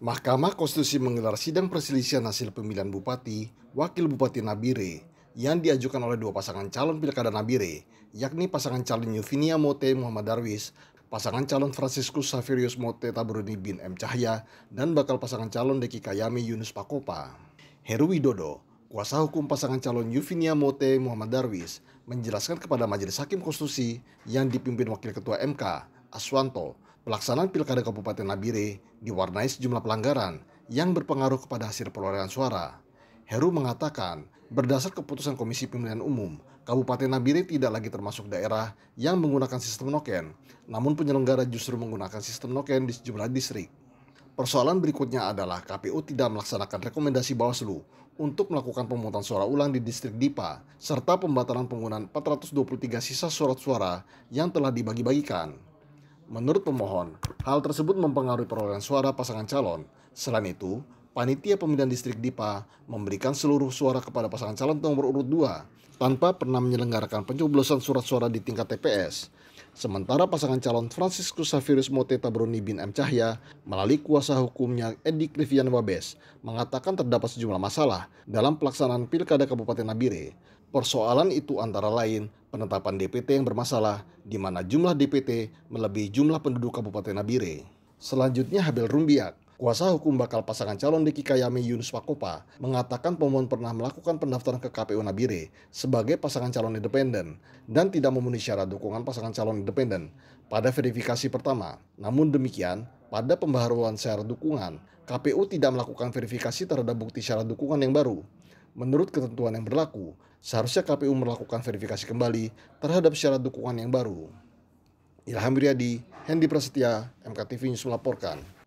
Mahkamah Konstitusi menggelar sidang perselisihan hasil pemilihan Bupati, Wakil Bupati Nabire yang diajukan oleh dua pasangan calon pilkada Nabire, yakni pasangan calon Yuvinia Mote Muhammad Darwis, pasangan calon Franciscus Saverius Mote Tabruni bin M. Cahya, dan bakal pasangan calon Deki Kayami Yunus Pakopa. Heru Widodo, kuasa hukum pasangan calon Yuvinia Mote Muhammad Darwis, menjelaskan kepada Majelis Hakim Konstitusi yang dipimpin Wakil Ketua MK, Aswanto, Pelaksanaan Pilkada Kabupaten Nabire diwarnai sejumlah pelanggaran yang berpengaruh kepada hasil perolehan suara. Heru mengatakan, berdasar keputusan Komisi Pemilihan Umum, Kabupaten Nabire tidak lagi termasuk daerah yang menggunakan sistem noken, namun penyelenggara justru menggunakan sistem noken di sejumlah distrik. Persoalan berikutnya adalah KPU tidak melaksanakan rekomendasi Bawaslu untuk melakukan pemungutan suara ulang di distrik DIPA serta pembatalan penggunaan 423 sisa surat suara yang telah dibagi-bagikan. Menurut pemohon, hal tersebut mempengaruhi perolehan suara pasangan calon. Selain itu, panitia pemilihan distrik DIPA memberikan seluruh suara kepada pasangan calon nomor urut 2 tanpa pernah menyelenggarakan pencoblosan surat suara di tingkat TPS. Sementara pasangan calon Francisco Savirus Mote Tabroni bin M. Cahya melalui kuasa hukumnya Edi Krivian Wabes mengatakan terdapat sejumlah masalah dalam pelaksanaan Pilkada Kabupaten Nabire. Persoalan itu antara lain penetapan DPT yang bermasalah di mana jumlah DPT melebihi jumlah penduduk Kabupaten Nabire. Selanjutnya Habel Rumbiak Kuasa hukum bakal pasangan calon Diki Kayami Yunus Wakopa mengatakan pemohon pernah melakukan pendaftaran ke KPU Nabire sebagai pasangan calon independen dan tidak memenuhi syarat dukungan pasangan calon independen pada verifikasi pertama. Namun demikian, pada pembaharuan syarat dukungan, KPU tidak melakukan verifikasi terhadap bukti syarat dukungan yang baru. Menurut ketentuan yang berlaku, seharusnya KPU melakukan verifikasi kembali terhadap syarat dukungan yang baru. Ilham Riyadi, Hendi Prasetya, MKTV News melaporkan.